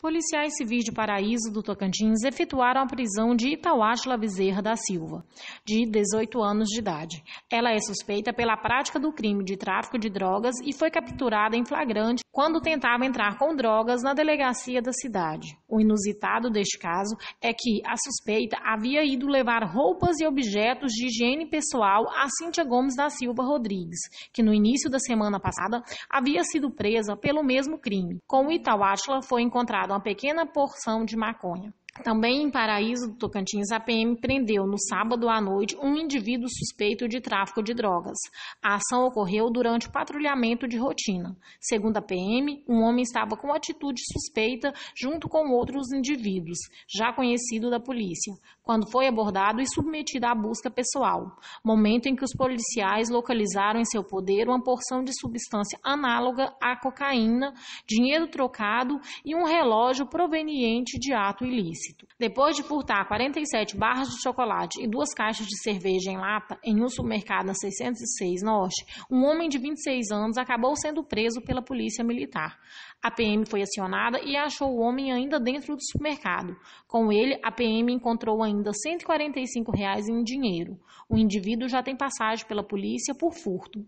Policiais civis de Paraíso do Tocantins efetuaram a prisão de Itauáchila Bezerra da Silva, de 18 anos de idade. Ela é suspeita pela prática do crime de tráfico de drogas e foi capturada em flagrante quando tentava entrar com drogas na delegacia da cidade. O inusitado deste caso é que a suspeita havia ido levar roupas e objetos de higiene pessoal a Cíntia Gomes da Silva Rodrigues, que no início da semana passada havia sido presa pelo mesmo crime. Com Itauáchila foi encontrada uma pequena porção de maconha. Também em Paraíso do Tocantins, a PM prendeu no sábado à noite um indivíduo suspeito de tráfico de drogas. A ação ocorreu durante o patrulhamento de rotina. Segundo a PM, um homem estava com atitude suspeita junto com outros indivíduos, já conhecido da polícia, quando foi abordado e submetido à busca pessoal, momento em que os policiais localizaram em seu poder uma porção de substância análoga à cocaína, dinheiro trocado e um relógio proveniente de ato ilícito ilícito. Depois de furtar 47 barras de chocolate e duas caixas de cerveja em lata em um supermercado na 606 Norte, um homem de 26 anos acabou sendo preso pela polícia militar. A PM foi acionada e achou o homem ainda dentro do supermercado. Com ele, a PM encontrou ainda R$ 145 reais em dinheiro. O indivíduo já tem passagem pela polícia por furto.